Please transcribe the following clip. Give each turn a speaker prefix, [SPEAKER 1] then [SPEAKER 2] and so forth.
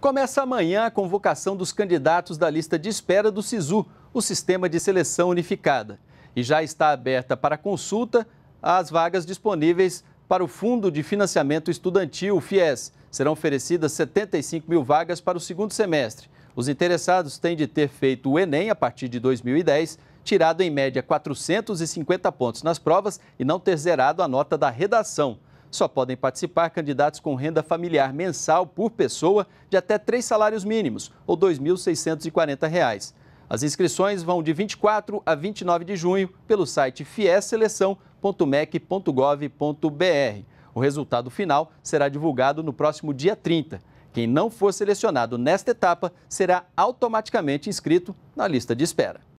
[SPEAKER 1] Começa amanhã a convocação dos candidatos da lista de espera do SISU, o Sistema de Seleção Unificada, e já está aberta para consulta as vagas disponíveis para o Fundo de Financiamento Estudantil, o FIES. Serão oferecidas 75 mil vagas para o segundo semestre. Os interessados têm de ter feito o Enem a partir de 2010, tirado em média 450 pontos nas provas e não ter zerado a nota da redação. Só podem participar candidatos com renda familiar mensal por pessoa de até três salários mínimos, ou R$ 2.640. As inscrições vão de 24 a 29 de junho pelo site fieseleção.mec.gov.br. O resultado final será divulgado no próximo dia 30. Quem não for selecionado nesta etapa será automaticamente inscrito na lista de espera.